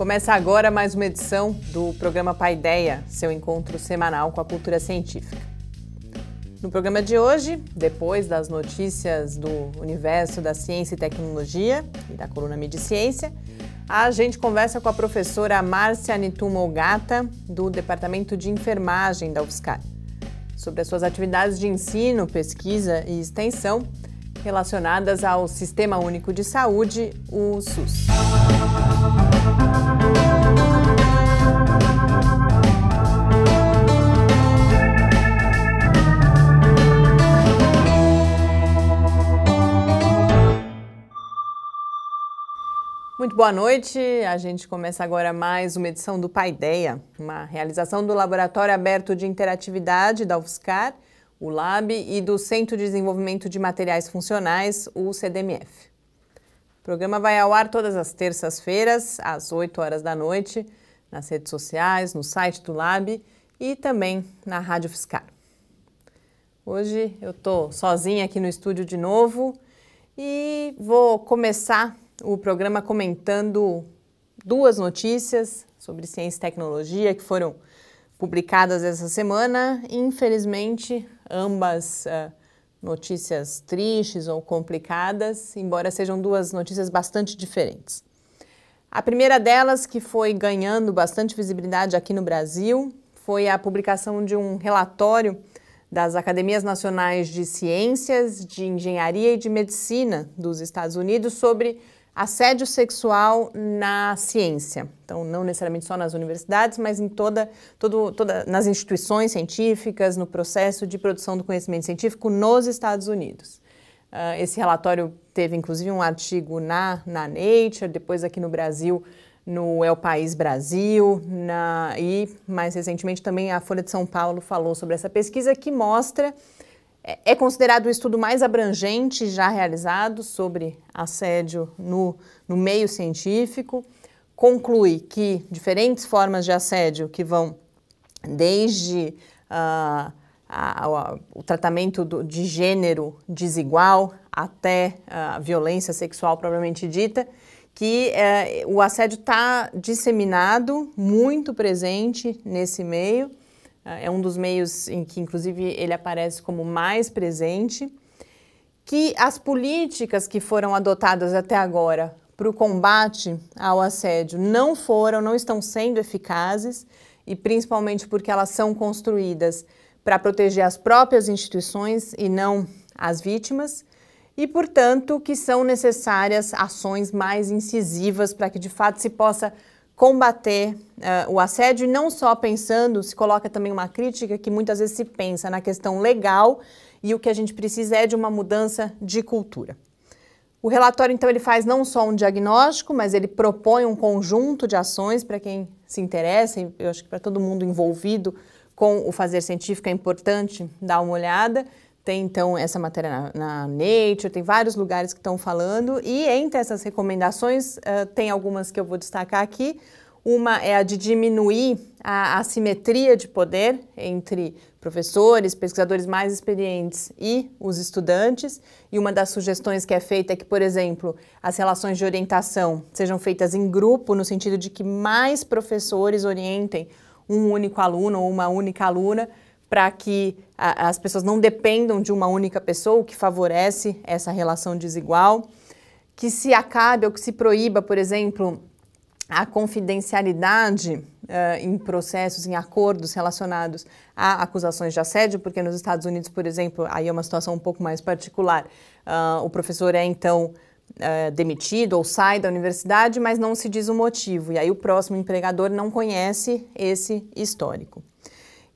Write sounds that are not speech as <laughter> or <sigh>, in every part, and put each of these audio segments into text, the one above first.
Começa agora mais uma edição do programa Paideia, seu encontro semanal com a cultura científica. No programa de hoje, depois das notícias do universo da ciência e tecnologia e da coluna Midi Ciência, a gente conversa com a professora Márcia Nitumogata, do Departamento de Enfermagem da UFSCar, sobre as suas atividades de ensino, pesquisa e extensão relacionadas ao Sistema Único de Saúde, o SUS. Muito boa noite. A gente começa agora mais uma edição do Paideia, uma realização do Laboratório Aberto de Interatividade da UFSCar, o LAB, e do Centro de Desenvolvimento de Materiais Funcionais, o CDMF. O programa vai ao ar todas as terças-feiras, às 8 horas da noite, nas redes sociais, no site do LAB e também na Rádio UFSCar. Hoje eu estou sozinha aqui no estúdio de novo e vou começar o programa comentando duas notícias sobre ciência e tecnologia que foram publicadas essa semana. Infelizmente, ambas uh, notícias tristes ou complicadas, embora sejam duas notícias bastante diferentes. A primeira delas, que foi ganhando bastante visibilidade aqui no Brasil, foi a publicação de um relatório das Academias Nacionais de Ciências, de Engenharia e de Medicina dos Estados Unidos sobre assédio sexual na ciência. Então, não necessariamente só nas universidades, mas em toda, todo, toda, nas instituições científicas, no processo de produção do conhecimento científico nos Estados Unidos. Uh, esse relatório teve, inclusive, um artigo na, na Nature, depois aqui no Brasil, no El País Brasil, na, e mais recentemente também a Folha de São Paulo falou sobre essa pesquisa que mostra é, é considerado o estudo mais abrangente já realizado sobre assédio no, no meio científico. Conclui que diferentes formas de assédio, que vão desde uh, a, a, o tratamento do, de gênero desigual até ah, a violência sexual propriamente dita, que é, o assédio está disseminado, muito presente nesse meio é um dos meios em que, inclusive, ele aparece como mais presente, que as políticas que foram adotadas até agora para o combate ao assédio não foram, não estão sendo eficazes, e principalmente porque elas são construídas para proteger as próprias instituições e não as vítimas, e, portanto, que são necessárias ações mais incisivas para que de fato se possa combater uh, o assédio, não só pensando, se coloca também uma crítica que muitas vezes se pensa na questão legal e o que a gente precisa é de uma mudança de cultura. O relatório, então, ele faz não só um diagnóstico, mas ele propõe um conjunto de ações para quem se interessa, eu acho que para todo mundo envolvido com o fazer científico é importante dar uma olhada tem então essa matéria na, na Nature, tem vários lugares que estão falando, e entre essas recomendações, uh, tem algumas que eu vou destacar aqui. Uma é a de diminuir a assimetria de poder entre professores, pesquisadores mais experientes e os estudantes. E uma das sugestões que é feita é que, por exemplo, as relações de orientação sejam feitas em grupo, no sentido de que mais professores orientem um único aluno ou uma única aluna, para que a, as pessoas não dependam de uma única pessoa, o que favorece essa relação desigual, que se acabe ou que se proíba, por exemplo, a confidencialidade uh, em processos, em acordos relacionados a acusações de assédio, porque nos Estados Unidos, por exemplo, aí é uma situação um pouco mais particular. Uh, o professor é então uh, demitido ou sai da universidade, mas não se diz o motivo, e aí o próximo empregador não conhece esse histórico.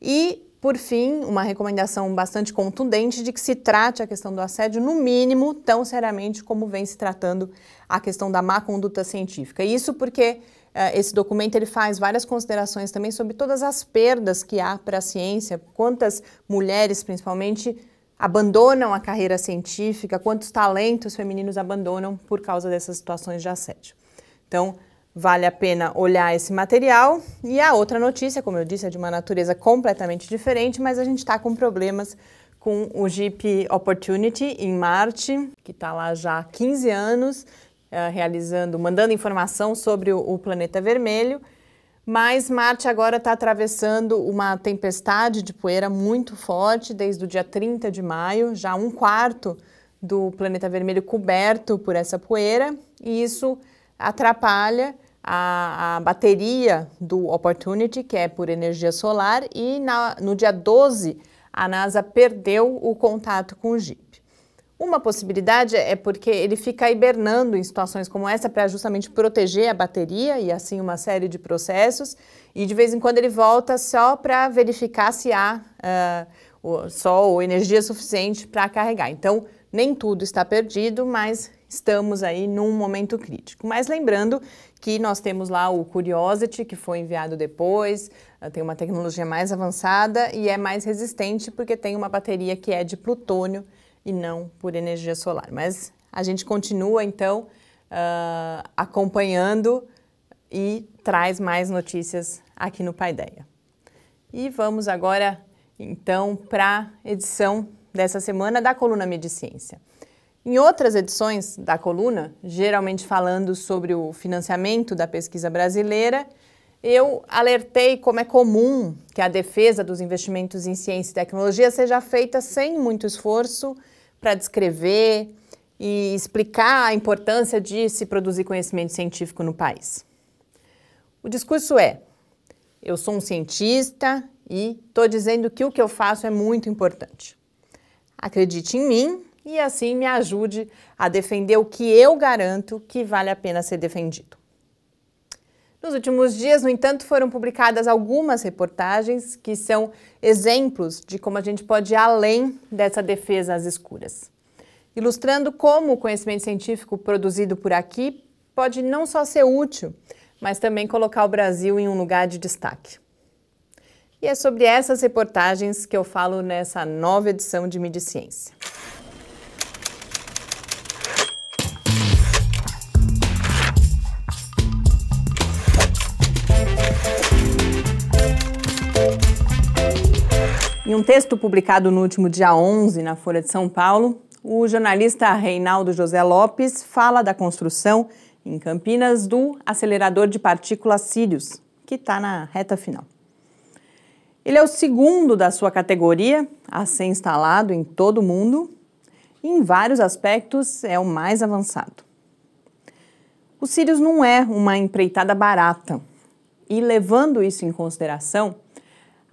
E por fim, uma recomendação bastante contundente de que se trate a questão do assédio, no mínimo, tão seriamente como vem se tratando a questão da má conduta científica. Isso porque eh, esse documento ele faz várias considerações também sobre todas as perdas que há para a ciência, quantas mulheres principalmente abandonam a carreira científica, quantos talentos femininos abandonam por causa dessas situações de assédio. Então, vale a pena olhar esse material. E a outra notícia, como eu disse, é de uma natureza completamente diferente, mas a gente está com problemas com o Jeep Opportunity em Marte, que está lá já há 15 anos, eh, realizando, mandando informação sobre o planeta vermelho. Mas Marte agora está atravessando uma tempestade de poeira muito forte desde o dia 30 de maio, já um quarto do planeta vermelho coberto por essa poeira, e isso atrapalha a, a, bateria do Opportunity, que é por energia solar, e na, no dia 12 a NASA perdeu o contato com o Jeep. Uma possibilidade é porque ele fica hibernando em situações como essa para justamente proteger a bateria e assim uma série de processos, e de vez em quando ele volta só para verificar se há uh, ah, sol ou energia suficiente para carregar. Então, nem tudo está perdido, mas estamos aí num momento crítico. Mas lembrando que nós temos lá o Curiosity, que foi enviado depois, eh, tem uma tecnologia mais avançada e é mais resistente porque tem uma bateria que é de plutônio e não por energia solar. Mas a gente continua então uh, acompanhando e traz mais notícias aqui no Paideia. E vamos agora então para a edição dessa semana da coluna Mediciência. Em outras edições da coluna, geralmente falando sobre o financiamento da pesquisa brasileira, eu alertei como é comum que a defesa dos investimentos em ciência e tecnologia seja feita sem muito esforço para descrever e explicar a importância de se produzir conhecimento científico no país. O discurso é: eu sou um cientista e estou dizendo que o que eu faço é muito importante. Acredite em mim e assim me ajude a defender o que eu garanto que vale a pena ser defendido. Nos últimos dias, no entanto, foram publicadas algumas reportagens que são exemplos de como a gente pode ir além dessa defesa às escuras, ilustrando como o conhecimento científico produzido por aqui pode não só ser útil, mas também colocar o Brasil em um lugar de destaque. E é sobre essas reportagens que eu falo nessa nova edição de Midi Ciência. Em um texto publicado no último dia 11 na Folha de São Paulo, o jornalista Reinaldo José Lopes fala da construção em Campinas do acelerador de partículas Sirius, que está na reta final. Ele é o segundo da sua categoria a ser instalado em todo o mundo e, em vários aspectos, é o mais avançado. O Sirius não é uma empreitada barata e, levando isso em consideração,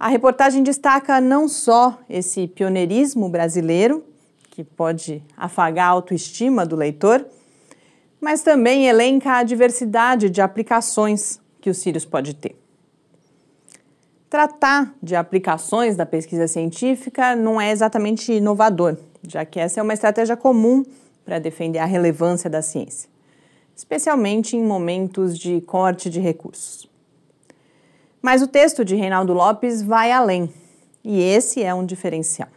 a reportagem destaca não só esse pioneirismo brasileiro, que pode afagar a autoestima do leitor, mas também elenca a diversidade de aplicações que o Sirius pode ter. Tratar de aplicações da pesquisa científica não é exatamente inovador, já que essa é uma estratégia comum para defender a relevância da ciência, especialmente em momentos de corte de recursos. Mas o texto de Reinaldo Lopes vai além, e esse é um diferencial.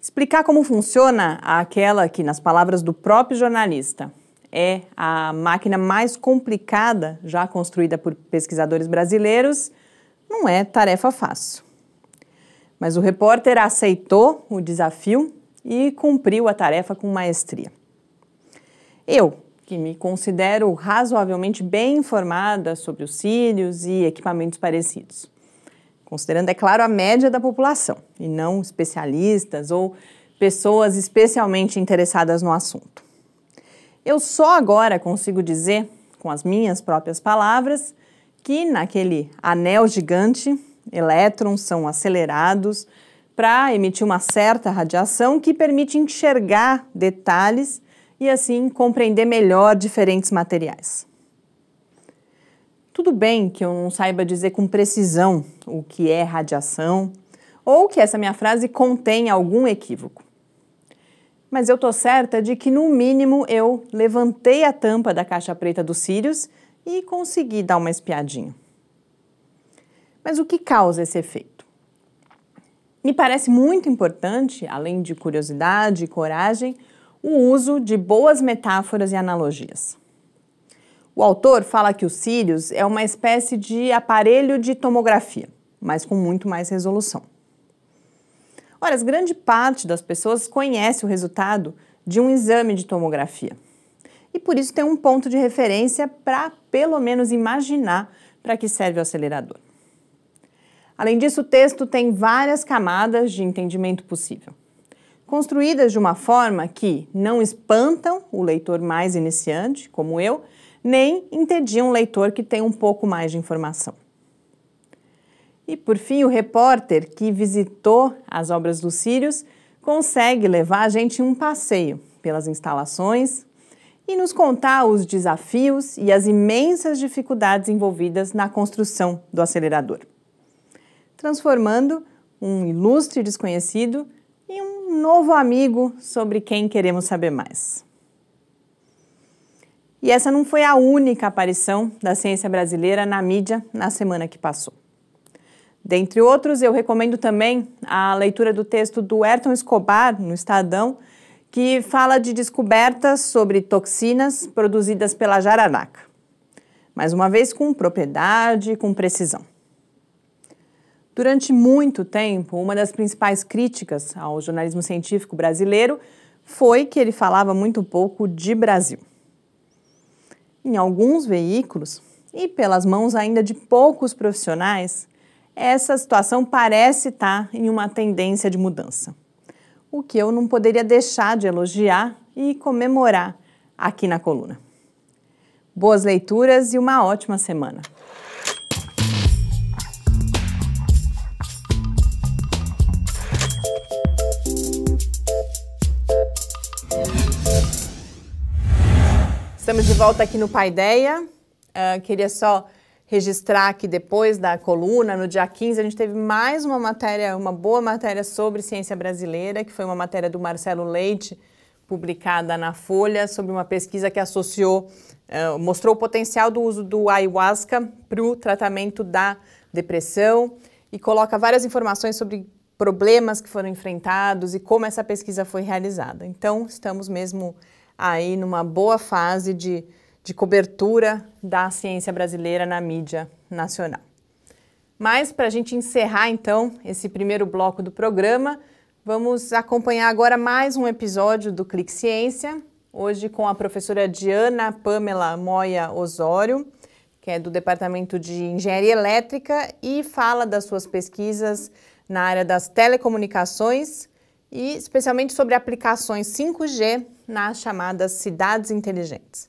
Explicar como funciona aquela que, nas palavras do próprio jornalista, é a máquina mais complicada já construída por pesquisadores brasileiros, não é tarefa fácil. Mas o repórter aceitou o desafio e cumpriu a tarefa com maestria. Eu, que me considero razoavelmente bem informada sobre os cílios e equipamentos parecidos. Considerando, é claro, a média da população e não especialistas ou pessoas especialmente interessadas no assunto. Eu só agora consigo dizer, com as minhas próprias palavras, que naquele anel gigante, elétrons são acelerados para emitir uma certa radiação que permite enxergar detalhes e assim compreender melhor diferentes materiais. Tudo bem que eu não saiba dizer com precisão o que é radiação ou que essa minha frase contém algum equívoco. Mas eu tô certa de que no mínimo eu levantei a tampa da caixa preta dos Círios e consegui dar uma espiadinha. Mas o que causa esse efeito? Me parece muito importante, além de curiosidade e coragem, o uso de boas metáforas e analogias. O autor fala que o Sirius é uma espécie de aparelho de tomografia, mas com muito mais resolução. Ora, grande parte das pessoas conhece o resultado de um exame de tomografia e por isso tem um ponto de referência para pelo menos imaginar para que serve o acelerador. Além disso, o texto tem várias camadas de entendimento possível construídas de uma forma que não espantam o leitor mais iniciante, como eu, nem entediam um leitor que tem um pouco mais de informação. E por fim, o repórter que visitou as obras do Sírios consegue levar a gente um passeio pelas instalações e nos contar os desafios e as imensas dificuldades envolvidas na construção do acelerador, transformando um ilustre desconhecido um novo amigo sobre quem queremos saber mais. E essa não foi a única aparição da ciência brasileira na mídia na semana que passou. Dentre outros, eu recomendo também a leitura do texto do Ayrton Escobar, no Estadão, que fala de descobertas sobre toxinas produzidas pela jararaca. Mais uma vez, com propriedade e com precisão. Durante muito tempo, uma das principais críticas ao jornalismo científico brasileiro foi que ele falava muito pouco de Brasil. Em alguns veículos, e pelas mãos ainda de poucos profissionais, essa situação parece estar em uma tendência de mudança. O que eu não poderia deixar de elogiar e comemorar aqui na coluna. Boas leituras e uma ótima semana! Estamos de volta aqui no Paideia. Uh, queria só registrar que depois da coluna, no dia 15, a gente teve mais uma matéria, uma boa matéria sobre ciência brasileira, que foi uma matéria do Marcelo Leite, publicada na Folha, sobre uma pesquisa que associou, uh, mostrou o potencial do uso do ayahuasca para o tratamento da depressão e coloca várias informações sobre problemas que foram enfrentados e como essa pesquisa foi realizada. Então, estamos mesmo aí numa boa fase de, de cobertura da ciência brasileira na mídia nacional. Mas para a gente encerrar então esse primeiro bloco do programa, vamos acompanhar agora mais um episódio do Clique Ciência, hoje com a professora Diana Pamela Moya Osório, que é do Departamento de Engenharia Elétrica e fala das suas pesquisas na área das telecomunicações e especialmente sobre aplicações 5G nas chamadas cidades inteligentes.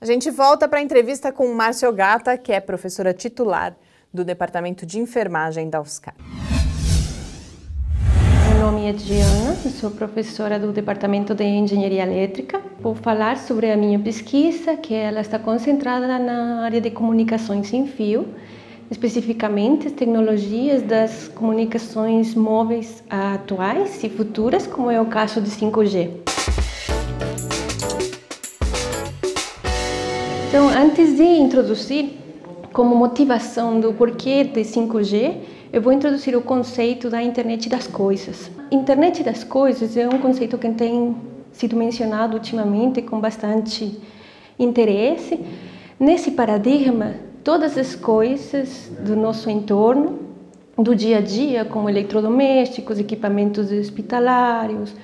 A gente volta para a entrevista com Márcio Gata, que é professora titular do Departamento de Enfermagem da UFSCar. Meu nome é Diana, sou professora do Departamento de Engenharia Elétrica. Vou falar sobre a minha pesquisa, que ela está concentrada na área de comunicações sem fio, especificamente as tecnologias das comunicações móveis atuais e futuras, como é o caso de 5G. Então, antes de introduzir como motivação do porquê de 5G, eu vou introduzir o conceito da internet das coisas. Internet das coisas é um conceito que tem sido mencionado ultimamente com bastante interesse. Nesse paradigma, todas as coisas do nosso entorno, do dia a dia, como eletrodomésticos, equipamentos hospitalários,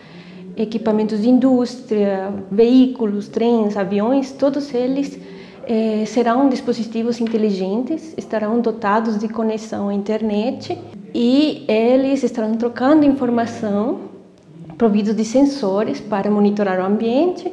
equipamentos de indústria, veículos, trens, aviões, todos eles eh, serão dispositivos inteligentes, estarão dotados de conexão à internet e eles estarão trocando informação providos de sensores para monitorar o ambiente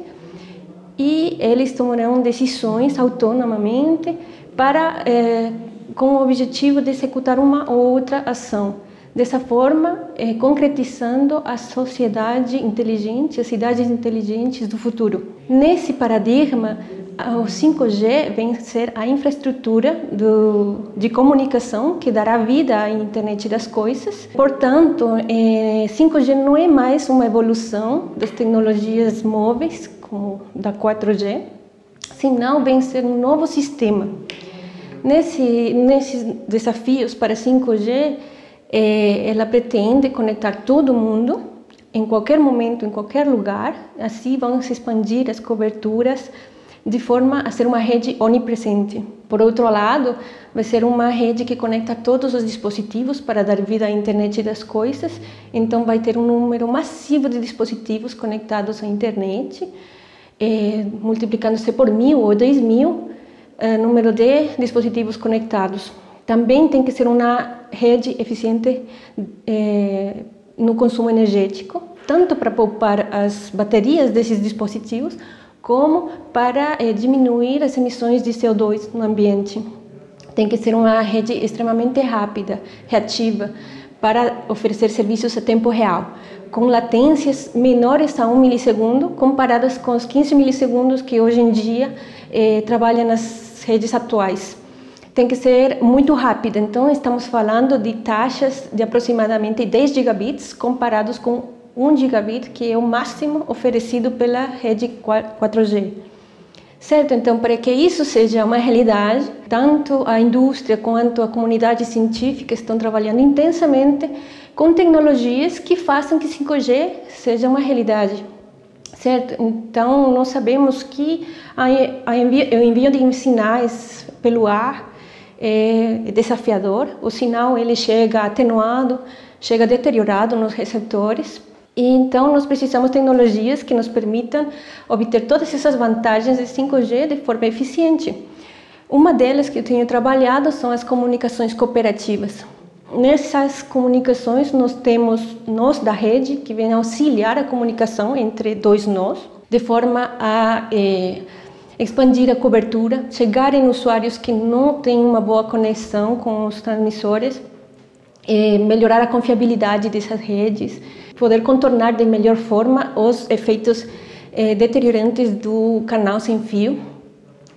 e eles tomarão decisões autonomamente para eh, com o objetivo de executar uma ou outra ação. Dessa forma, eh, concretizando a sociedade inteligente, as cidades inteligentes do futuro. Nesse paradigma, o 5G vem ser a infraestrutura do, de comunicação que dará vida à internet das coisas. Portanto, 5G é, não é mais uma evolução das tecnologias móveis, como da 4G, senão vem ser um novo sistema. Nesse, nesses desafios para 5G, é, ela pretende conectar todo mundo em qualquer momento, em qualquer lugar. Assim vão se expandir as coberturas de forma a ser uma rede onipresente. Por outro lado, vai ser uma rede que conecta todos os dispositivos para dar vida à internet das coisas, então vai ter um número massivo de dispositivos conectados à internet, eh, multiplicando-se por mil ou dez mil eh, número de dispositivos conectados. Também tem que ser uma rede eficiente eh, no consumo energético, tanto para poupar as baterias desses dispositivos, como para é, diminuir as emissões de CO2 no ambiente. Tem que ser uma rede extremamente rápida, reativa, para oferecer serviços a tempo real, com latências menores a 1 milissegundo, comparadas com os 15 milissegundos que hoje em dia eh, trabalham nas redes atuais. Tem que ser muito rápida, então estamos falando de taxas de aproximadamente 10 gigabits comparados com 1 gigabit, que é o máximo oferecido pela rede 4G. Certo? Então, para que isso seja uma realidade, tanto a indústria quanto a comunidade científica estão trabalhando intensamente com tecnologias que façam que 5G seja uma realidade. Certo? Então, nós sabemos que a, envio, o envio de sinais pelo ar é desafiador. O sinal ele chega atenuado, chega deteriorado nos receptores e então nós precisamos de tecnologias que nos permitam obter todas essas vantagens de 5G de forma eficiente. Uma delas que eu tenho trabalhado são as comunicações cooperativas. Nessas comunicações nós temos nós da rede que vem auxiliar a comunicação entre dois nós, de forma a eh, expandir a cobertura, chegar em usuários que não têm uma boa conexão com os transmissores, eh, melhorar a confiabilidade dessas redes poder contornar de melhor forma os efeitos eh, deteriorantes do canal sem fio.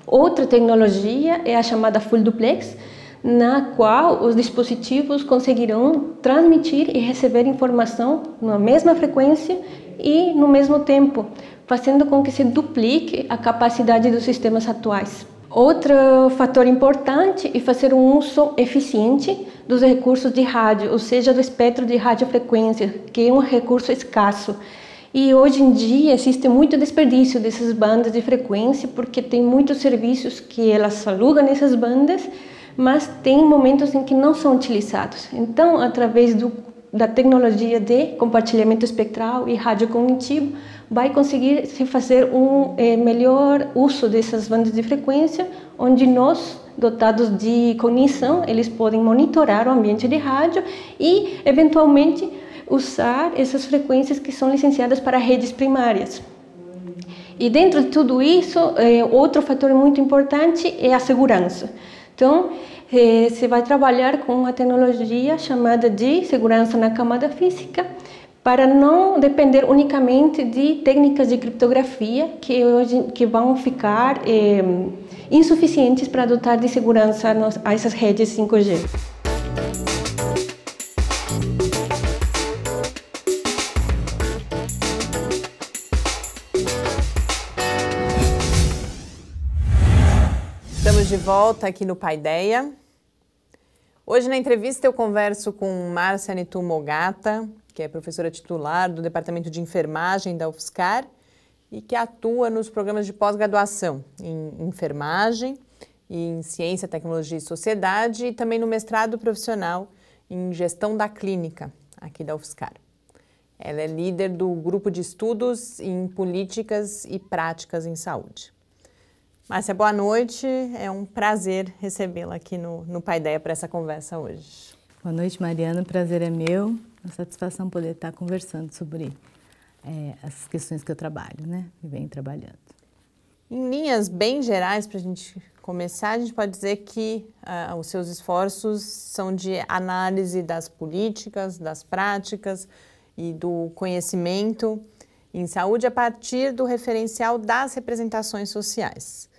Outra tecnologia é a chamada full duplex, na qual os dispositivos conseguirão transmitir e receber informação na mesma frequência e no mesmo tempo, fazendo com que se duplique a capacidade dos sistemas atuais. Outro fator importante é fazer um uso eficiente dos recursos de rádio, ou seja, do espectro de radiofrequência, que é um recurso escasso. E hoje em dia existe muito desperdício dessas bandas de frequência, porque tem muitos serviços que elas alugam nessas bandas, mas tem momentos em que não são utilizados. Então, através do, da tecnologia de compartilhamento espectral e rádio cognitivo, vai conseguir se fazer um eh, melhor uso dessas bandas de frequência, onde nós, dotados de cognição, eles podem monitorar o ambiente de rádio e, eventualmente, usar essas frequências que são licenciadas para redes primárias. E dentro de tudo isso, eh, outro fator muito importante é a segurança. Então, eh, se vai trabalhar com uma tecnologia chamada de segurança na camada física, para não depender unicamente de técnicas de criptografia que hoje que vão ficar é, insuficientes para dotar de segurança nos, a essas redes 5G. Estamos de volta aqui no Paideia. Hoje na entrevista eu converso com Márcia Nitu Mogata, que é professora titular do Departamento de Enfermagem da UFSCar e que atua nos programas de pós-graduação em enfermagem e em ciência, tecnologia e sociedade e também no mestrado profissional em gestão da clínica aqui da UFSCar. Ela é líder do grupo de estudos em políticas e práticas em saúde. Márcia, boa noite. É um prazer recebê-la aqui no, no Paideia para essa conversa hoje. Boa noite, Mariana. O prazer é meu. Uma satisfação poder estar conversando sobre é, as questões que eu trabalho, né? E venho trabalhando. Em linhas bem gerais, para a gente começar, a gente pode dizer que uh, os seus esforços são de análise das políticas, das práticas e do conhecimento em saúde a partir do referencial das representações sociais.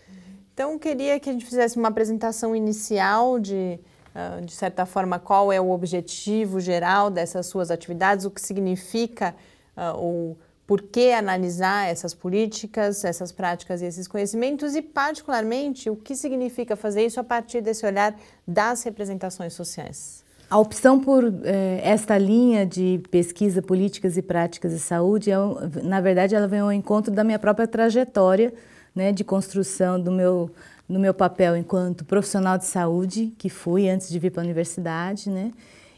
Então, queria que a gente fizesse uma apresentação inicial de ah, de certa forma, qual é o objetivo geral dessas suas atividades, o que significa ah, o por que analisar essas políticas, essas práticas e esses conhecimentos e, particularmente, o que significa fazer isso a partir desse olhar das representações sociais. A opção por eh, esta linha de pesquisa, políticas e práticas de saúde, é, na verdade, ela vem ao encontro da minha própria trajetória né, de construção do meu no meu papel enquanto profissional de saúde, que fui antes de vir para a universidade, né?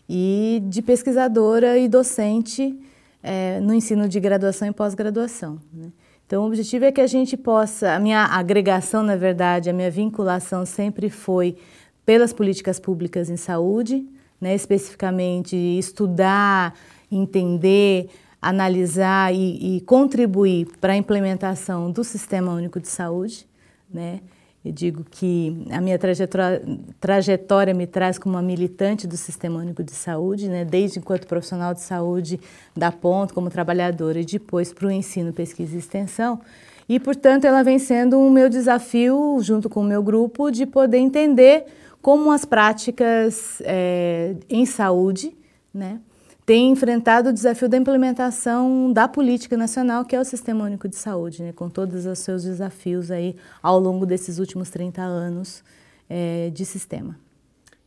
e de pesquisadora e docente é, no ensino de graduação e pós-graduação. Né? Então, o objetivo é que a gente possa. A minha agregação, na verdade, a minha vinculação sempre foi pelas políticas públicas em saúde, né? especificamente estudar, entender, analisar e, e contribuir para a implementação do Sistema Único de Saúde. Né? Eu digo que a minha trajetória, trajetória, me traz como uma militante do Sistema Único de Saúde, né? desde enquanto profissional de saúde da ponta, como trabalhadora, e depois para o ensino, pesquisa e extensão. E, portanto, ela vem sendo o um meu desafio, junto com o meu grupo, de poder entender como as práticas é, em saúde né, tem enfrentado o desafio da implementação da política nacional, que é o Sistema Único de Saúde, né, com todos os seus desafios aí ao longo desses últimos 30 anos é, de sistema.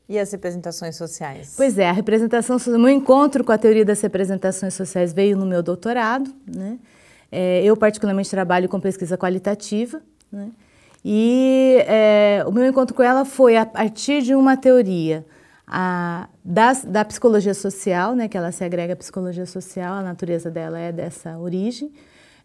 E as representações sociais? Pois é, a representação, meu encontro com a teoria das representações sociais veio no meu doutorado, né? É, eu particularmente trabalho com pesquisa qualitativa, né? E é, o meu encontro com ela foi a partir de uma teoria a, das, da psicologia social, né, que ela se agrega à psicologia social, a natureza dela é dessa origem,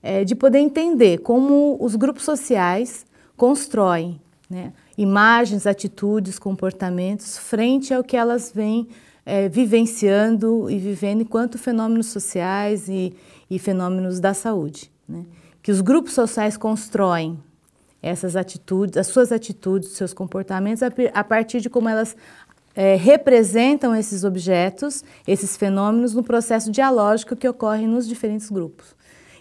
é, de poder entender como os grupos sociais constroem né, imagens, atitudes, comportamentos frente ao que elas vêm é, vivenciando e vivendo enquanto fenômenos sociais e, e fenômenos da saúde. Né, que os grupos sociais constroem essas atitudes, as suas atitudes, seus comportamentos a, a partir de como elas é, representam esses objetos, esses fenômenos, no processo dialógico que ocorre nos diferentes grupos.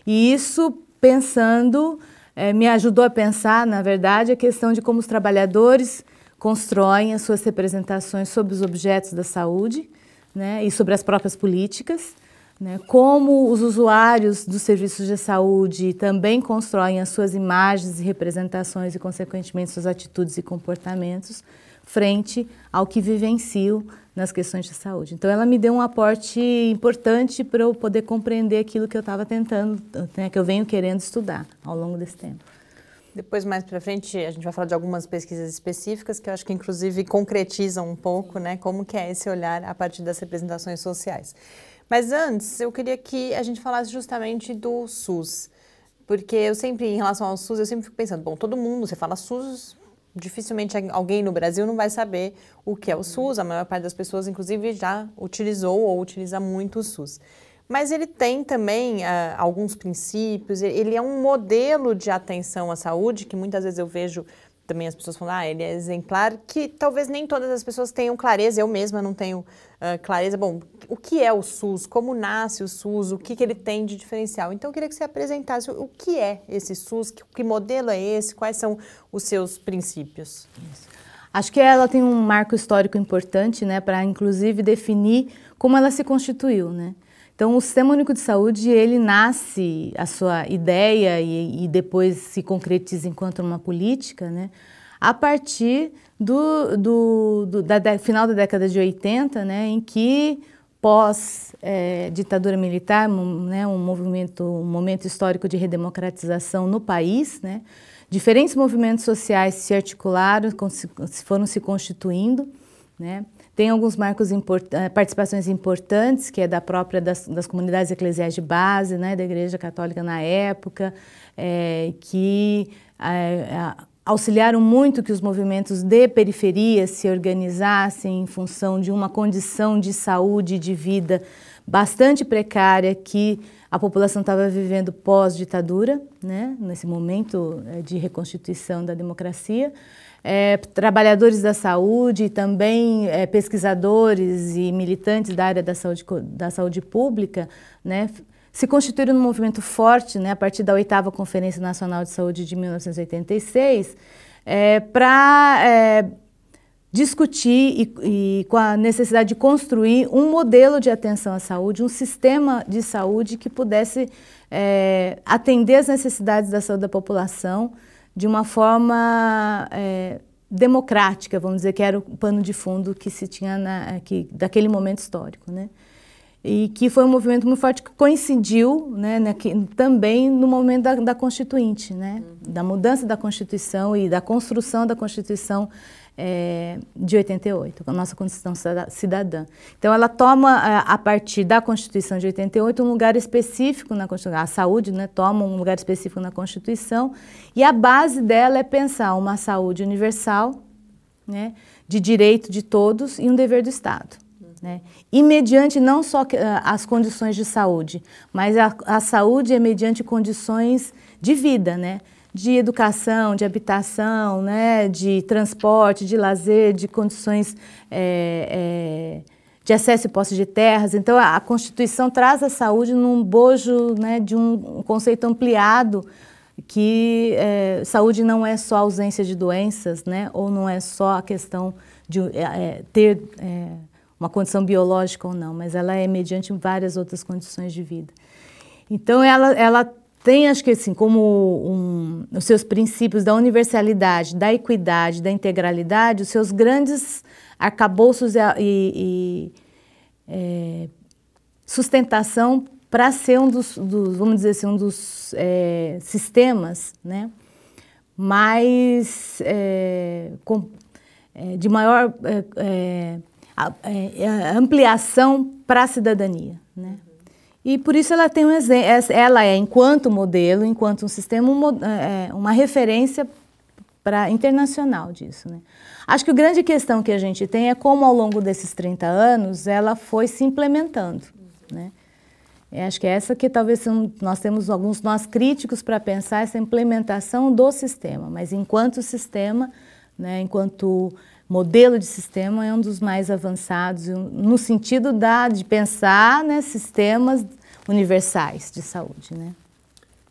E isso, pensando, é, me ajudou a pensar, na verdade, a questão de como os trabalhadores constroem as suas representações sobre os objetos da saúde né, e sobre as próprias políticas, né, como os usuários dos serviços de saúde também constroem as suas imagens e representações e, consequentemente, suas atitudes e comportamentos frente ao que vivencio nas questões de saúde. Então, ela me deu um aporte importante para eu poder compreender aquilo que eu estava tentando, né, que eu venho querendo estudar ao longo desse tempo. Depois, mais para frente, a gente vai falar de algumas pesquisas específicas que eu acho que, inclusive, concretizam um pouco né, como que é esse olhar a partir das representações sociais. Mas antes, eu queria que a gente falasse justamente do SUS. Porque eu sempre, em relação ao SUS, eu sempre fico pensando, bom, todo mundo, você fala SUS, dificilmente alguém no Brasil não vai saber o que é o SUS. A maior parte das pessoas, inclusive, já utilizou ou utiliza muito o SUS. Mas ele tem também uh, alguns princípios, ele é um modelo de atenção à saúde que muitas vezes eu vejo também as pessoas falam, ah, ele é exemplar, que talvez nem todas as pessoas tenham clareza, eu mesma não tenho uh, clareza. Bom, o que é o SUS? Como nasce o SUS? O que, que ele tem de diferencial? Então, eu queria que você apresentasse o, que é esse SUS, que, que, modelo é esse, quais são os seus princípios. Acho que ela tem um marco histórico importante, né, para inclusive definir como ela se constituiu, né? Então, o Sistema Único de Saúde, ele nasce, a sua ideia e, e depois se concretiza enquanto uma política, né? a partir do, do, do da, final da década de 80, né, em que pós-ditadura é, militar, né, um movimento, um momento histórico de redemocratização no país, né, diferentes movimentos sociais se articularam, foram se constituindo, né, tem alguns marcos, import eh, participações importantes, que é da própria das, das, comunidades eclesiais de base, né, da Igreja Católica na época, é, que é, auxiliaram muito que os movimentos de periferia se organizassem em função de uma condição de saúde e de vida bastante precária que a população estava vivendo pós-ditadura, né, nesse momento de reconstituição da democracia é, trabalhadores da saúde, também é, pesquisadores e militantes da área da saúde, da saúde pública, né, se constituíram num movimento forte né, a partir da oitava Conferência Nacional de Saúde de 1986 é, para é, discutir e, e, com a necessidade de construir um modelo de atenção à saúde, um sistema de saúde que pudesse é, atender as necessidades da saúde da população, de uma forma é, democrática, vamos dizer, que era o pano de fundo que se tinha na, é, que, daquele momento histórico. Né? E que foi um movimento muito forte que coincidiu né, que, também no momento da, da Constituinte, né? Uhum. da mudança da Constituição e da construção da Constituição é, de 88, a nossa Constituição Cidadã. Então, ela toma, é, a partir da Constituição de 88, um lugar específico na Constituição. A saúde né, toma um lugar específico na Constituição e a base dela é pensar uma saúde universal, né, de direito de todos e um dever do Estado. Né? E mediante não só é, as condições de saúde, mas a, a saúde é mediante condições de vida, né? de educação, de habitação, né, de transporte, de lazer, de condições é, é, de acesso e posse de terras. Então, a, Constituição traz a saúde num bojo né, de um, um conceito ampliado que é, saúde não é só ausência de doenças, né, ou não é só a questão de ter uma condição biológica ou não, mas ela é mediante várias outras condições de vida. Então, ela, ela tem, acho que assim, como um, os seus princípios da universalidade, da equidade, da integralidade, os seus grandes arcabouços e, e, e é, sustentação para ser um dos, dos, vamos dizer assim, um dos é, sistemas né, mais, é, com, é, de maior é, é, ampliação para a cidadania. Né? E por isso ela tem um ela é enquanto modelo, enquanto um sistema, é, é, uma referência para internacional disso, né? Acho que a grande questão que a gente tem é como ao longo desses 30 anos ela foi se implementando, né? E acho que é essa que talvez nós temos alguns nós críticos para pensar essa implementação do sistema, mas enquanto sistema, né, enquanto modelo de sistema é um dos mais avançados no sentido da, de pensar né, sistemas universais de saúde. Né?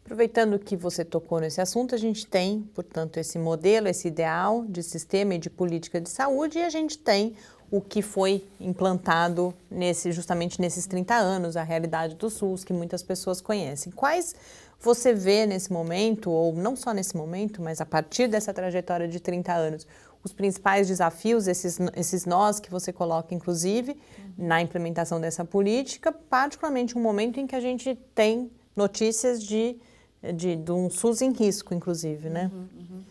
Aproveitando que você tocou nesse assunto, a gente tem, portanto, esse modelo, esse ideal de sistema e de política de saúde e a gente tem o que foi implantado nesse justamente nesses 30 anos, a realidade do SUS que muitas pessoas conhecem. Quais você vê nesse momento ou não só nesse momento, mas a partir dessa trajetória de 30 anos, os principais desafios, esses, esses nós que você coloca, inclusive, uhum. na implementação dessa política, particularmente um momento em que a gente tem notícias de, de, de um SUS em risco, inclusive, né? Uhum, uhum.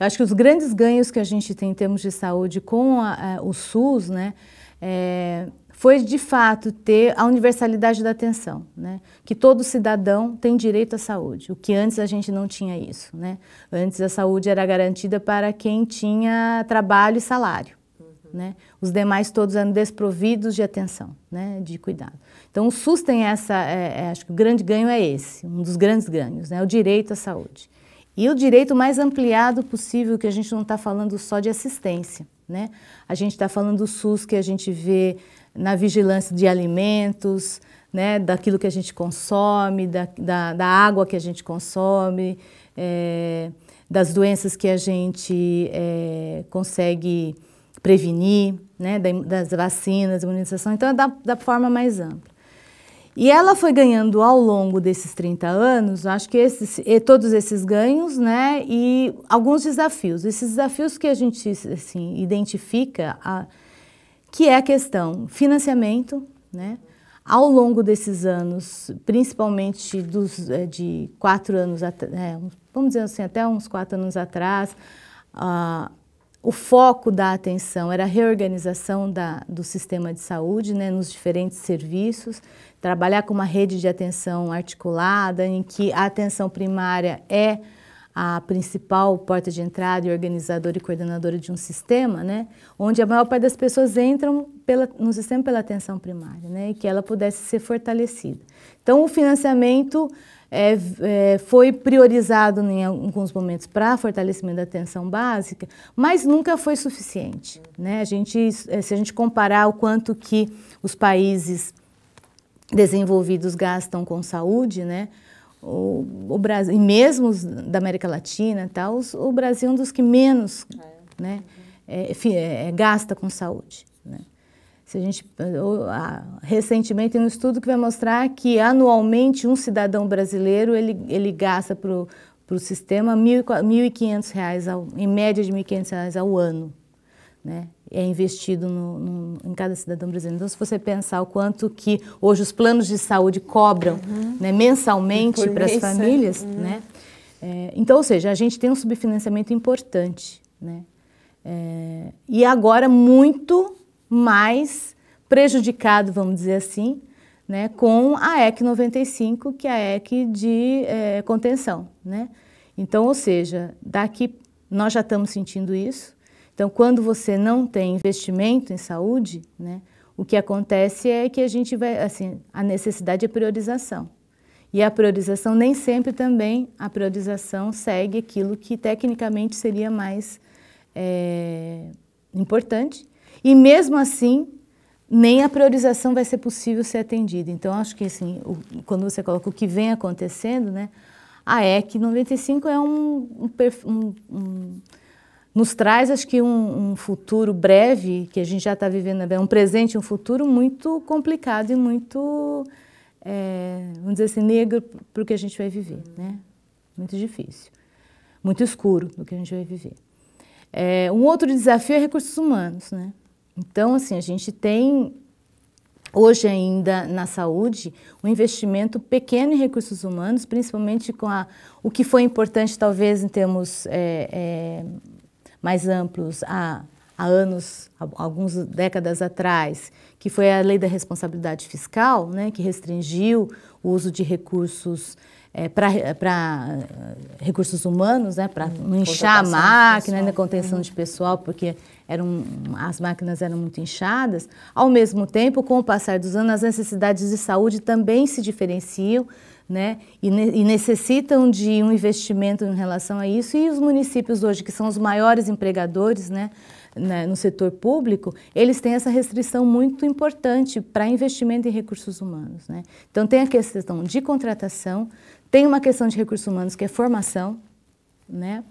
Eu acho que os grandes ganhos que a gente tem em termos de saúde com a, a, é, o SUS, né, é, foi de fato ter a universalidade da atenção, né? que todo cidadão tem direito à saúde, o que antes a gente não tinha isso. Né? Antes a saúde era garantida para quem tinha trabalho e salário. Uhum. Né? Os demais todos eram desprovidos de atenção, né? de cuidado. Então o SUS tem essa, é, é, acho que o grande ganho é esse, um dos grandes ganhos, né? o direito à saúde. E o direito mais ampliado possível, que a gente não está falando só de assistência. Né? A gente está falando do SUS que a gente vê na vigilância de alimentos, né, daquilo que a gente consome, da, da, da água que a gente consome, é, das doenças que a gente é, consegue prevenir, né, das vacinas, imunização, então é da, da forma mais ampla. E ela foi ganhando ao longo desses 30 anos, acho que esses, todos esses ganhos, né? E alguns desafios. Esses desafios que a gente assim, identifica, a, que é a questão financiamento, né? Ao longo desses anos, principalmente dos, eh, de quatro anos, é, vamos dizer assim, até uns quatro anos atrás, uh, o foco da atenção era a reorganização da, do sistema de saúde né, nos diferentes serviços, trabalhar com uma rede de atenção articulada, em que a atenção primária é a principal porta de entrada e organizadora e coordenadora de um sistema, né, onde a maior parte das pessoas entram pela, no sistema pela atenção primária, né, e que ela pudesse ser fortalecida. Então, o financiamento é, é, foi priorizado em alguns momentos para fortalecimento da atenção básica, mas nunca foi suficiente. Né? A gente, é, se a gente comparar o quanto que os países desenvolvidos gastam com saúde, né, o, o Brasil, e mesmo os da América Latina, tá, os, o Brasil é um dos que menos é. Né, é, é, é gasta com saúde. Né? Se a gente, recentemente tem um estudo que vai mostrar que anualmente um cidadão brasileiro ele, ele gasta para o sistema R$ 1.500, em média de R$ 1.500 ao ano. Né? é investido no, no, em cada cidadão brasileiro. Então, se você pensar o quanto que hoje os planos de saúde cobram uhum. né, mensalmente para as né? famílias, uhum. né? É, então, ou seja, a gente tem um subfinanciamento importante, né? É, e agora muito mais prejudicado, vamos dizer assim, né, com a EC 95, que é a EC de é, contenção, né? Então, ou seja, daqui nós já estamos sentindo isso, então, quando você não tem investimento em saúde, né, o que acontece é que a gente vai, assim, a necessidade é priorização. E a priorização nem sempre também a priorização segue aquilo que tecnicamente seria mais é, importante. E mesmo assim, nem a priorização vai ser possível ser atendida. Então, acho que assim, o, quando você coloca o que vem acontecendo, né, a EC 95 é um, um, um, nos traz, acho que, um, um futuro breve, que a gente já está vivendo, né? um presente, um futuro muito complicado e muito, é, vamos dizer assim, negro para o que a gente vai viver, né? Muito difícil, muito escuro do que a gente vai viver. É, um outro desafio é recursos humanos, né? Então, assim, a gente tem hoje ainda na saúde um investimento pequeno em recursos humanos, principalmente com a, o que foi importante talvez em termos é, é, mais amplos há, há anos, há, algumas décadas atrás, que foi a lei da responsabilidade fiscal, né, que restringiu o uso de recursos é, eh, para recursos humanos, né, para hum, não inchar a máquina, na né, né. contenção de pessoal, porque eram, as máquinas eram muito inchadas. Ao mesmo tempo, com o passar dos anos, as necessidades de saúde também se diferenciam né? E, ne e, necessitam de um investimento em relação a isso. E os municípios hoje, que são os maiores empregadores, né, né? no setor público, eles têm essa restrição muito importante para investimento em recursos humanos. Né? Então, tem a questão de contratação, tem uma questão de recursos humanos que é formação, né?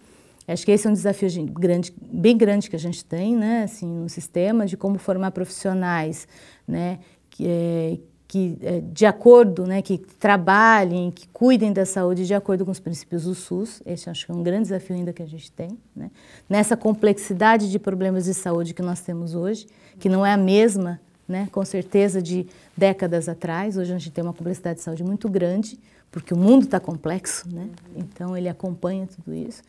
Acho que esse é um desafio grande, bem grande que a gente tem, né? Assim, no sistema de como formar profissionais, né? Que, é, que eh, de acordo, né, que trabalhem, que cuidem da saúde de acordo com os princípios do SUS. Esse acho que é um grande desafio ainda que a gente tem, né? Nessa complexidade de problemas de saúde que nós temos hoje, que não é a mesma, né, com certeza de décadas atrás. Hoje a gente tem uma complexidade de saúde muito grande, porque o mundo está complexo, né? Então ele acompanha tudo isso.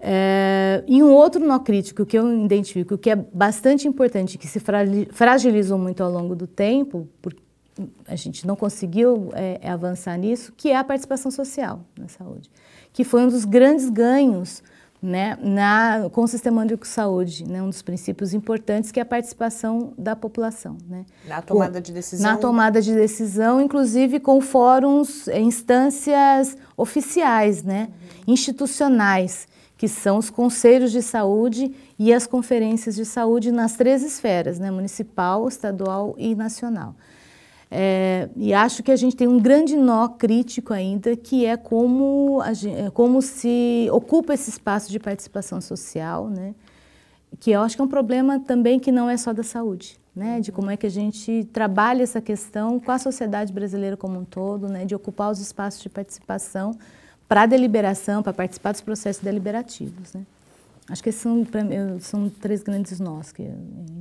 É, e um outro nó crítico que eu identifico, que é bastante importante, que se fragilizou muito ao longo do tempo, porque a gente não conseguiu é, é, avançar nisso, que é a participação social na saúde, que foi um dos grandes ganhos né, na, com o sistema único de saúde, né, um dos princípios importantes que é a participação da população. Né. Na tomada de decisão? Na tomada de decisão, inclusive com fóruns, é, instâncias oficiais, né, uhum. institucionais, que são os conselhos de saúde e as conferências de saúde nas três esferas, né, municipal, estadual e nacional. É, e acho que a gente tem um grande nó crítico ainda, que é como, gente, é como se ocupa esse espaço de participação social, né? que eu acho que é um problema também que não é só da saúde, né? de como é que a gente trabalha essa questão com a sociedade brasileira como um todo, né? de ocupar os espaços de participação para a deliberação, para participar dos processos deliberativos. Né? acho que são, são três grandes nós que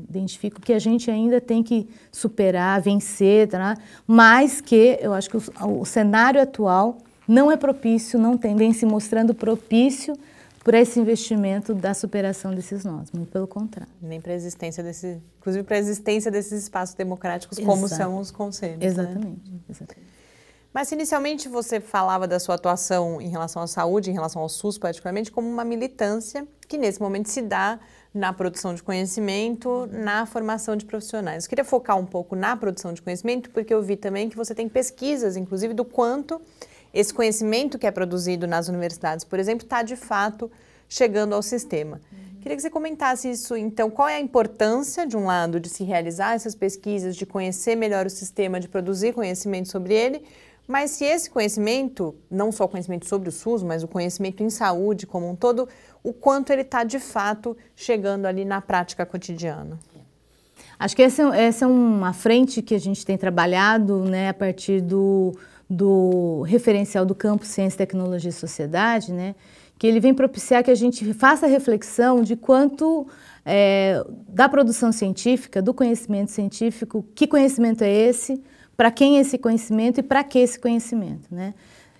identifico que a gente ainda tem que superar, vencer, tá? mas que eu acho que o, o cenário atual não é propício, não tem, vem se mostrando propício para esse investimento da superação desses nós, muito pelo contrário. Nem para a existência desses, inclusive para a existência desses espaços democráticos Exato. como são os conselhos. Exatamente. Né? exatamente. Mas inicialmente você falava da sua atuação em relação à saúde, em relação ao SUS particularmente, como uma militância que nesse momento se dá na produção de conhecimento, na formação de profissionais. Eu queria focar um pouco na produção de conhecimento, porque eu vi também que você tem pesquisas, inclusive, do quanto esse conhecimento que é produzido nas universidades, por exemplo, está de fato chegando ao sistema. Uhum. Queria que você comentasse isso, então, qual é a importância, de um lado, de se realizar essas pesquisas, de conhecer melhor o sistema, de produzir conhecimento sobre ele, mas se esse conhecimento, não só o conhecimento sobre o SUS, mas o conhecimento em saúde como um todo, o quanto ele está de fato chegando ali na prática cotidiana? Acho que essa, essa é uma é frente que a gente tem trabalhado né, a partir do, do referencial do campo Ciência, Tecnologia e Sociedade, né, que ele vem propiciar que a gente faça a reflexão de quanto é, da produção científica, do conhecimento científico, que conhecimento é esse, para quem é esse conhecimento e para que esse conhecimento, né?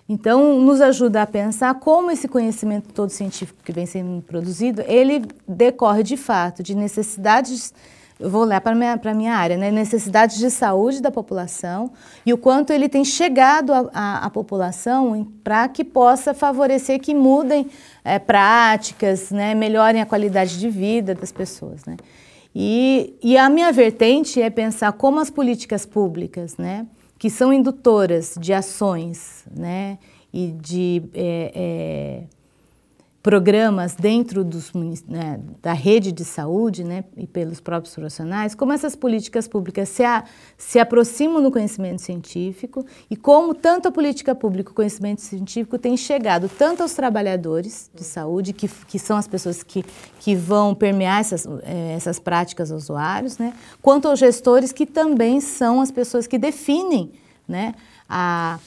Então, nos ajuda a pensar como esse conhecimento todo científico que vem sendo produzido, ele decorre de fato de necessidades, eu vou olhar para a minha, minha área, né? necessidades de saúde da população e o quanto ele tem chegado à população para que possa favorecer que mudem é, práticas, né? melhorem a qualidade de vida das pessoas. Né? E, e a minha vertente é pensar como as políticas públicas, né, que são indutoras de ações, né, e de é, é, programas dentro dos, né, da rede de saúde né, e pelos próprios profissionais, como essas políticas públicas se, a, se aproximam do conhecimento científico e como tanto a política pública, o conhecimento científico tem chegado tanto aos trabalhadores de saúde, que, que são as pessoas que, que vão permear essas, eh, essas práticas aos usuários, né, quanto aos gestores, que também são as pessoas que definem né, a,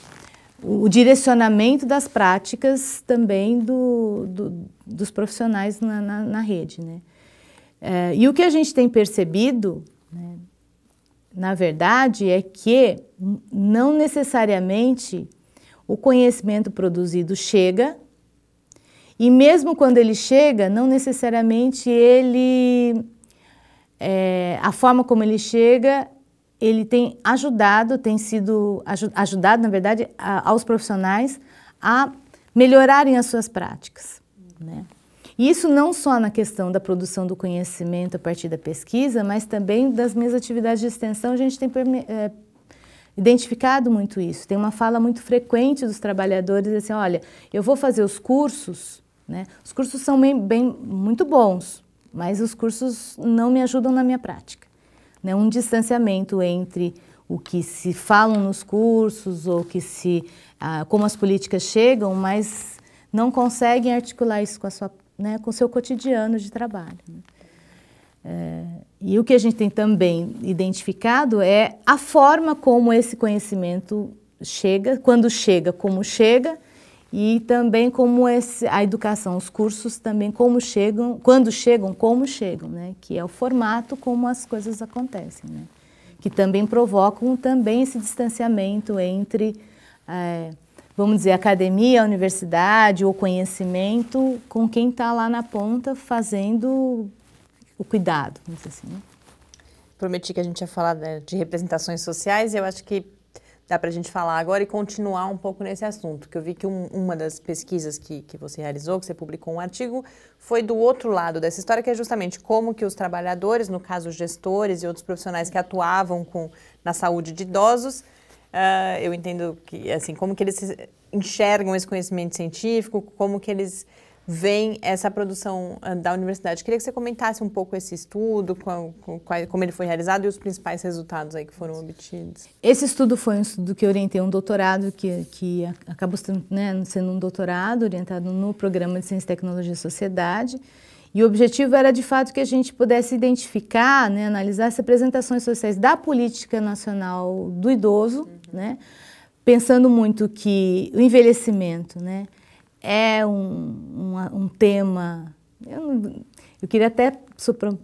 o direcionamento das práticas também do, do, dos profissionais na, na, na rede. Né? É, e o que a gente tem percebido, né, na verdade, é que não necessariamente o conhecimento produzido chega, e mesmo quando ele chega, não necessariamente ele. É, a forma como ele chega ele tem ajudado, tem sido ajudado, na verdade, a, aos profissionais a melhorarem as suas práticas. Né? E isso não só na questão da produção do conhecimento a partir da pesquisa, mas também das minhas atividades de extensão, a gente tem é, identificado muito isso. Tem uma fala muito frequente dos trabalhadores assim, olha, eu vou fazer os cursos, né? os cursos são bem, bem muito bons, mas os cursos não me ajudam na minha prática né, um distanciamento entre o que se falam nos cursos ou que se ah, como as políticas chegam, mas não conseguem articular isso com a sua, né, com o seu cotidiano de trabalho. Né. É, e o que a gente tem também identificado é a forma como esse conhecimento chega, quando chega, como chega, e também como esse, a educação, os cursos também como chegam, quando chegam, como chegam, né? Que é o formato como as coisas acontecem, né? Que também provocam também esse distanciamento entre, é, vamos dizer, academia, universidade, o conhecimento com quem está lá na ponta fazendo o cuidado, vamos dizer assim. Né? Prometi que a gente ia falar né, de representações sociais e eu acho que dá para a gente falar agora e continuar um pouco nesse assunto, que eu vi que um, uma das pesquisas que, que você realizou, que você publicou um artigo, foi do outro lado dessa história, que é justamente como que os trabalhadores, no caso gestores e outros profissionais que atuavam com, na saúde de idosos, Uh, eu entendo que assim como que eles enxergam esse conhecimento científico, como que eles vem essa produção eh, da universidade. Queria que você comentasse um pouco esse estudo, como ele foi realizado e os principais resultados aí que foram obtidos. Esse estudo foi um estudo que orientei um doutorado, que, que acabou sendo, né, sendo um doutorado orientado no programa de Ciência, Tecnologia e Sociedade. E o objetivo era, de fato, que a gente pudesse identificar, né, analisar as apresentações sociais da política nacional do idoso, uhum. né, pensando muito que o envelhecimento, né, é um, um, um tema. Eu, não, eu, queria até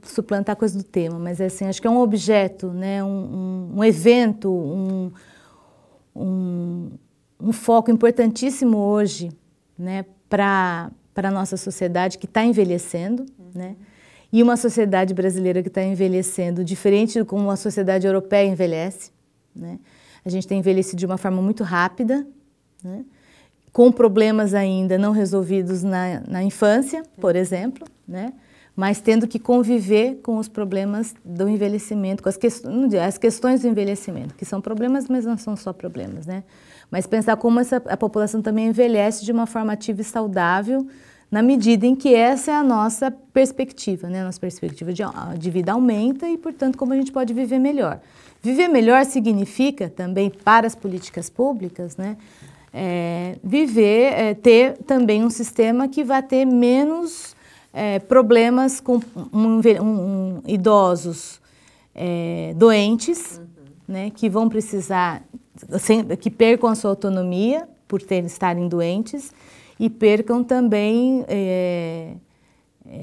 suplantar a coisa do tema, mas é assim, acho que é um objeto, né? um, um evento, um, um, foco importantíssimo hoje né? para a nossa sociedade que está envelhecendo. Uhum. Né? E uma sociedade brasileira que está envelhecendo, diferente de como a sociedade europeia envelhece. Né? A gente tem envelhecido de uma forma muito rápida. Né? com problemas ainda não resolvidos na, na infância, por exemplo, né? mas tendo que conviver com os problemas do envelhecimento, com as, que, as questões do envelhecimento, que são problemas, mas não são só problemas, né? Mas pensar como essa, a população também envelhece de uma forma ativa e saudável, na medida em que essa é a nossa perspectiva, né? A nossa perspectiva de, ah, de vida aumenta e, portanto, como a gente pode viver melhor. Viver melhor significa também para as políticas públicas, né? é, viver, é, ter também um sistema que vai ter menos é, problemas com um, um, um, idosos é, doentes, uhum. né, que vão precisar, sem, que percam a sua autonomia por terem estarem doentes e percam também é, é, e,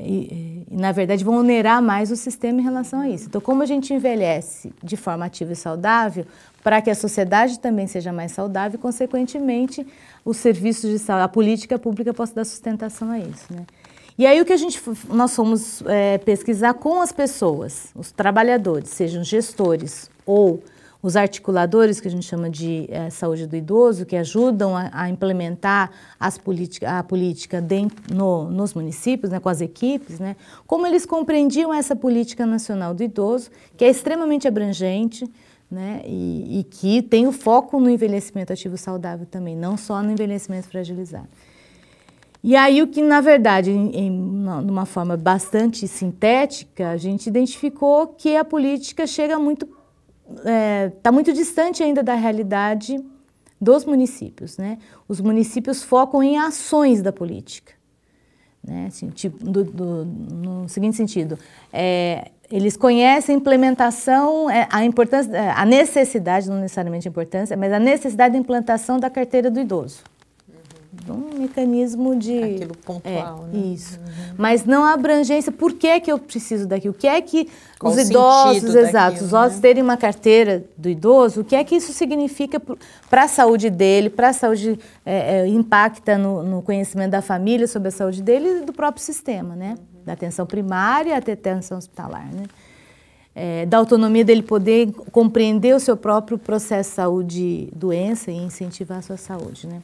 é, e, na verdade, vão onerar mais o sistema em relação a isso. Então, como a gente envelhece de forma ativa e saudável, para que a sociedade também seja mais saudável e, consequentemente, os serviços de saúde, a política pública possa dar sustentação a isso. Né? E aí o que a gente, nós fomos é, pesquisar com as pessoas, os trabalhadores, sejam gestores ou os articuladores, que a gente chama de é, saúde do idoso, que ajudam a, a implementar as a política dentro, no, nos municípios, né, com as equipes, né, como eles compreendiam essa política nacional do idoso, que é extremamente abrangente, né? E, e, que tem o foco no envelhecimento ativo saudável também, não só no envelhecimento fragilizado. E aí o que, na verdade, em, em numa forma bastante sintética, a gente identificou que a política chega muito está é, tá muito distante ainda da realidade dos municípios. Né? Os municípios focam em ações da política. Né? Assim, tipo, do, do, no seguinte sentido, é, eles conhecem a implementação, é, a importância, é, a necessidade, não necessariamente a importância, mas a necessidade da implantação da carteira do idoso um mecanismo de... Aquilo pontual, é, né? Isso. Uhum. Mas não a abrangência, por que que eu preciso daquilo? O que é que Qual os idosos, exato, os idosos né? terem uma carteira do idoso, o que é que isso significa para a saúde dele, para a saúde, é, é, impacta no, no, conhecimento da família sobre a saúde dele e do próprio sistema, né? Uhum. Da atenção primária até atenção hospitalar, né? É, da autonomia dele poder compreender o seu próprio processo de saúde, doença e incentivar a sua saúde, né?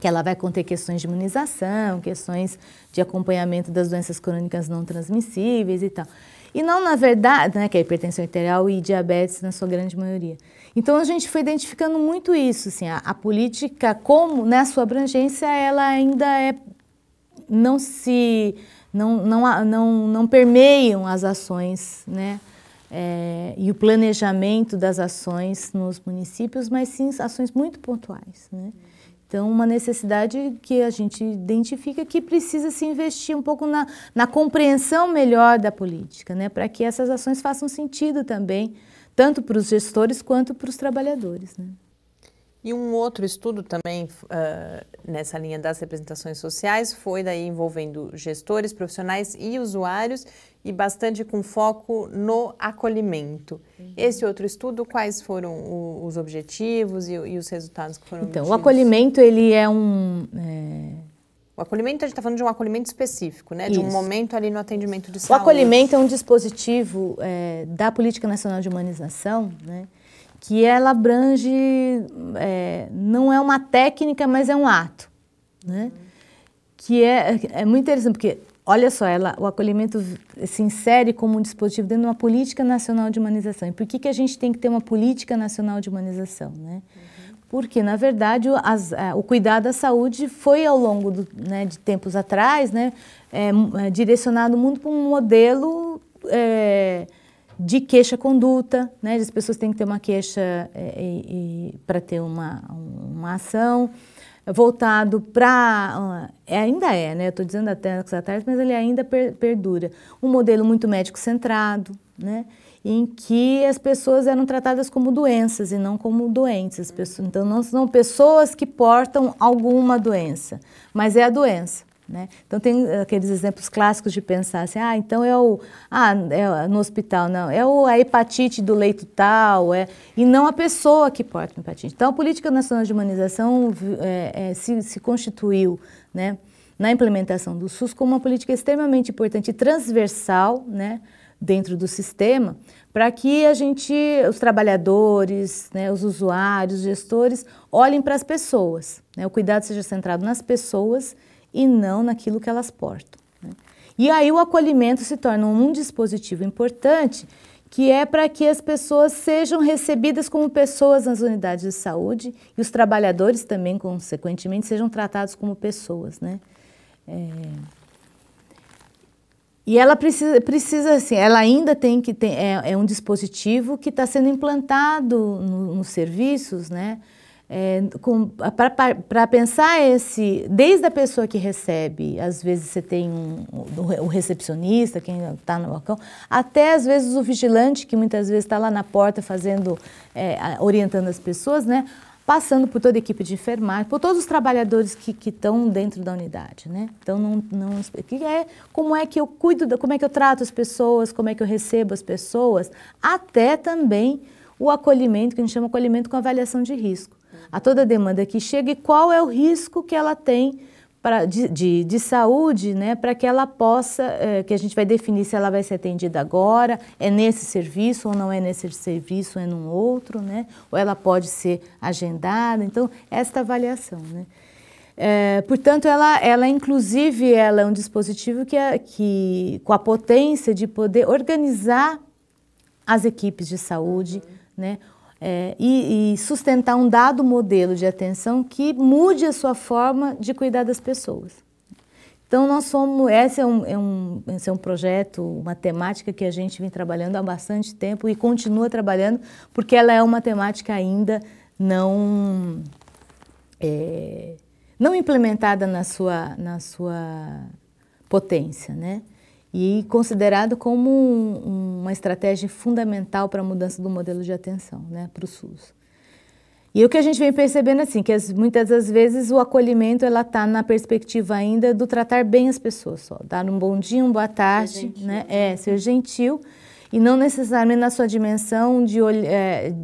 que ela vai conter questões de imunização, questões de acompanhamento das doenças crônicas não transmissíveis e tal. E não, na verdade, né, que é hipertensão arterial e diabetes na sua grande maioria. Então a gente foi identificando muito isso, assim, a, a política como, né, sua abrangência, ela ainda é não se não não não, não permeiam as ações, né? É, e o planejamento das ações nos municípios, mas sim ações muito pontuais, né? Então, uma necessidade que a gente identifica que precisa se investir um pouco na, na compreensão melhor da política, né, para que essas ações façam sentido também, tanto para os gestores quanto para os trabalhadores. Né. E um outro estudo também uh, nessa linha das representações sociais foi daí envolvendo gestores, profissionais e usuários e bastante com foco no acolhimento. Uhum. Esse outro estudo, quais foram o, os objetivos e, e, os resultados que foram Então, obtidos? o acolhimento, ele é um... É... O acolhimento, a gente está falando de um acolhimento específico, né? De um momento ali no atendimento de saúde. O acolhimento é um dispositivo é, da Política Nacional de Humanização, né? Que ela abrange, é, não é uma técnica, mas é um ato, né? Uhum. Que é, é muito interessante, porque Olha só, ela, o acolhimento se assim, insere como um dispositivo dentro de uma política nacional de humanização. E por que, que a gente tem que ter uma política nacional de humanização? Né? Uhum. Porque, na verdade, as, é, o cuidado à saúde foi, ao longo do, né, de tempos atrás, né, é, é, direcionado muito para um modelo é, de queixa-conduta, né? As pessoas têm que ter uma queixa é, para ter uma, uma ação voltado para ah, ainda é, né? estou dizendo até atrás, mas ele ainda per, perdura. Um modelo muito médico centrado, né? Em que as pessoas eram tratadas como doenças e não como doentes. Pessoas, então não são pessoas que portam alguma doença, mas é a doença. Né? Então, tem eh, aqueles exemplos clássicos de pensar assim, ah, então é o. Ah, é no hospital, não. É o, a hepatite do leito tal, é, e não a pessoa que porta a hepatite. Então, a Política Nacional de Humanização é, é, se, se constituiu né, na implementação do SUS como uma política extremamente importante e transversal, né? dentro do sistema, para que a gente, os trabalhadores, né, os usuários, os gestores, olhem para as pessoas. Né? o cuidado seja centrado nas pessoas e não naquilo que elas portam. Né? E aí o acolhimento se torna um dispositivo importante que é para que as pessoas sejam recebidas como pessoas nas unidades de saúde e os trabalhadores também, consequentemente, sejam tratados como pessoas, né? É... E ela precisa, precisa, assim, ela ainda tem que ter, é, é um dispositivo que está sendo implantado no, nos serviços, né? é, para pensar esse, desde a pessoa que recebe, às vezes você tem um, o recepcionista, quem está no balcão, até às vezes o vigilante, que muitas vezes está lá na porta fazendo, é, orientando as pessoas, né? passando por toda a equipe de enfermagem, por todos os trabalhadores que estão dentro da unidade, né? Então, não, não, que é, como é que eu cuido, como é que eu trato as pessoas, como é que eu recebo as pessoas, até também o acolhimento, que a gente chama acolhimento com avaliação de risco a toda demanda que chega e qual é o risco que ela tem pra, de, de, de saúde né, para que ela possa, é, que a gente vai definir se ela vai ser atendida agora, é nesse serviço ou não é nesse serviço, é num outro, né, ou ela pode ser agendada. Então, esta avaliação. Né. É, portanto, ela, ela inclusive ela é um dispositivo que, é, que com a potência de poder organizar as equipes de saúde, uhum. né? é, e, e, sustentar um dado modelo de atenção que mude a sua forma de cuidar das pessoas. Então, nós somos. Esse é um, é um, esse é um projeto, uma temática que a gente vem trabalhando há bastante tempo e continua trabalhando, porque ela é uma temática ainda não. É, não implementada na sua, na sua potência, né? e considerado como um, uma estratégia fundamental para a mudança do modelo de atenção né, para o SUS. E o que a gente vem percebendo assim, que as, muitas das vezes o acolhimento ela está na perspectiva ainda do tratar bem as pessoas, só dar um bom dia, uma boa tarde, ser gentil, né? É, ser gentil e não necessariamente na sua dimensão de, é,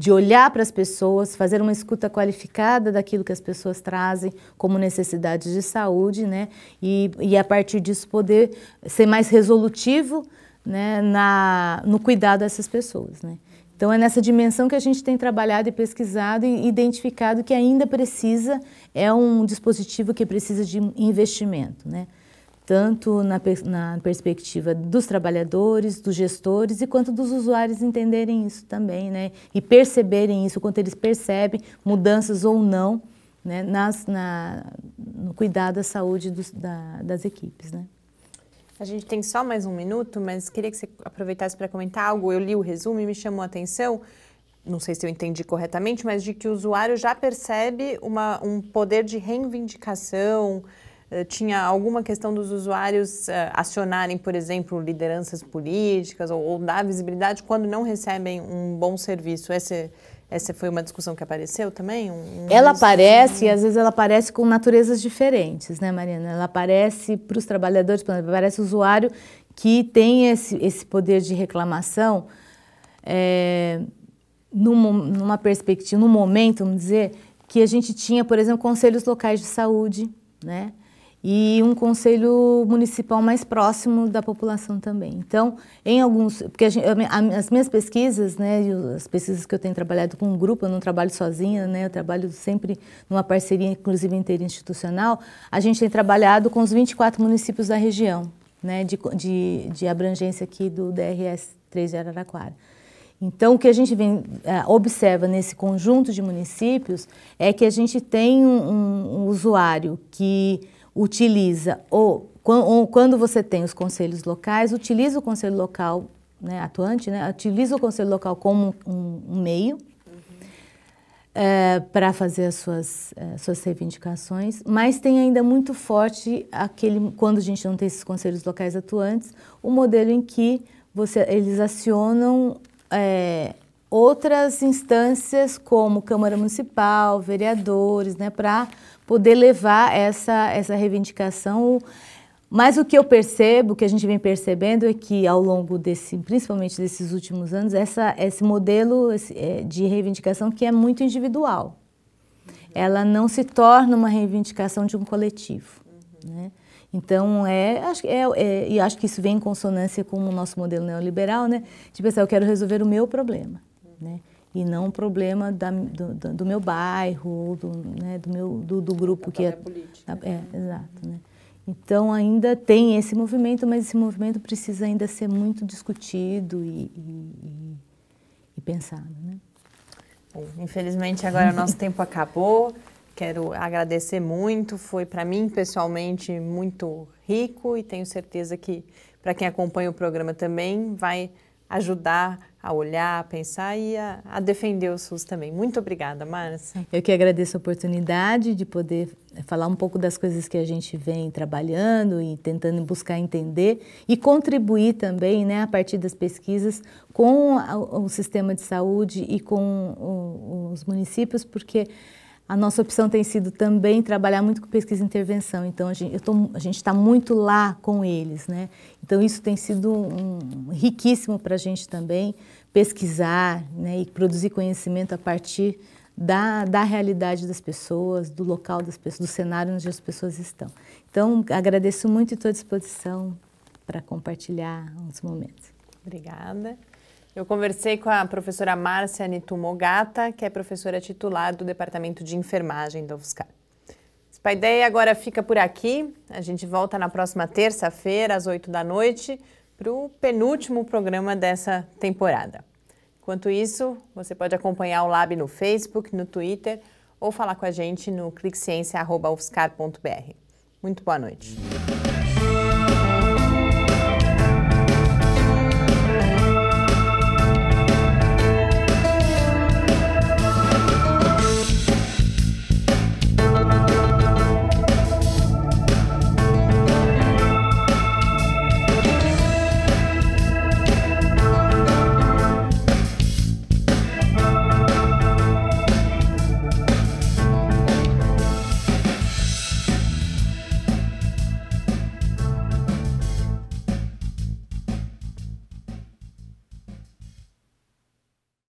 de olhar para as pessoas, fazer uma escuta qualificada daquilo que as pessoas trazem como necessidades de saúde, né? E, e a partir disso poder ser mais resolutivo né, na, no cuidado dessas pessoas, né? Então é nessa dimensão que a gente tem trabalhado e pesquisado e identificado que ainda precisa, é um dispositivo que precisa de investimento, né? tanto na, na, perspectiva dos trabalhadores, dos gestores e quanto dos usuários entenderem isso também, né? E perceberem isso, quanto eles percebem mudanças ou não, né? Nas, na, no cuidado da saúde dos, da, das equipes, né? A gente tem só mais um minuto, mas queria que você aproveitasse para comentar algo. Eu li o resumo e me chamou a atenção não sei se eu entendi corretamente, mas de que o usuário já percebe uma, um poder de reivindicação, eh, tinha alguma questão dos usuários eh, acionarem, por exemplo, lideranças políticas ou, ou dar visibilidade quando não recebem um bom serviço. Essa, essa foi uma discussão que apareceu também? Um, um ela aparece, e às vezes ela aparece com naturezas diferentes, né, Mariana? Ela aparece para os trabalhadores, aparece o usuário que tem esse, esse poder de reclamação é, eh, numa, numa perspectiva, num momento, vamos dizer, que a gente tinha, por exemplo, conselhos locais de saúde, né? e um conselho municipal mais próximo da população também. Então, em alguns, porque gente, as minhas pesquisas, né, as pesquisas que eu tenho trabalhado com um grupo, eu não trabalho sozinha, né, eu trabalho sempre numa parceria, inclusive interinstitucional. A gente tem trabalhado com os 24 municípios da região, né, de, de, de abrangência aqui do DRS 3 de Araraquara. Então, o que a gente vem, é, observa nesse conjunto de municípios é que a gente tem um, um usuário que utiliza ou quando você tem os conselhos locais, utiliza o conselho local né, atuante, né, utiliza o conselho local como um, um meio é, eh, para fazer as suas, é, suas reivindicações, mas tem ainda muito forte aquele, quando a gente não tem esses conselhos locais atuantes, o modelo em que você, eles acionam é, outras instâncias como Câmara Municipal, vereadores, né, para poder levar essa, essa reivindicação. Mas o que eu percebo, o que a gente vem percebendo é que ao longo desse, principalmente desses últimos anos, essa, esse modelo é, de reivindicação que é muito individual. Ela não se torna uma reivindicação de um coletivo. Né? Então, é, acho, é, é, e acho que isso vem em consonância com o nosso modelo neoliberal, né? De pensar, eu quero resolver o meu problema, né? e não um problema da, do, do, meu bairro, do, né, do, meu, do, do grupo da que é, política. É, é, exato, né? Então ainda tem esse movimento, mas esse movimento precisa ainda ser muito discutido e, e, e pensado, né? Bom, infelizmente agora o nosso <laughs> tempo acabou. Quero agradecer muito, foi para mim pessoalmente muito rico e tenho certeza que para quem acompanha o programa também vai ajudar a olhar, a pensar e a, a, defender o SUS também. Muito obrigada, Márcia. Eu que agradeço a oportunidade de poder falar um pouco das coisas que a gente vem trabalhando e tentando buscar entender e contribuir também, né, a partir das pesquisas com o, o sistema de saúde e com o, os municípios, porque a nossa opção tem sido também trabalhar muito com pesquisa e intervenção. Então, a gente está muito lá com eles, né? Então, isso tem sido um, um, riquíssimo para a gente também pesquisar né? e produzir conhecimento a partir da, da realidade das pessoas, do local das pessoas, do cenário onde as pessoas estão. Então, agradeço muito e estou à disposição para compartilhar uns momentos. Obrigada. Eu conversei com a professora Márcia Nitumogata, que é professora titular do Departamento de Enfermagem da UFSCar. Essa ideia agora fica por aqui. A gente volta na próxima terça-feira, às 8 da noite, para o penúltimo programa dessa temporada. Enquanto isso, você pode acompanhar o Lab no Facebook, no Twitter ou falar com a gente no cliqueciência.ufscar.br. Muito boa noite.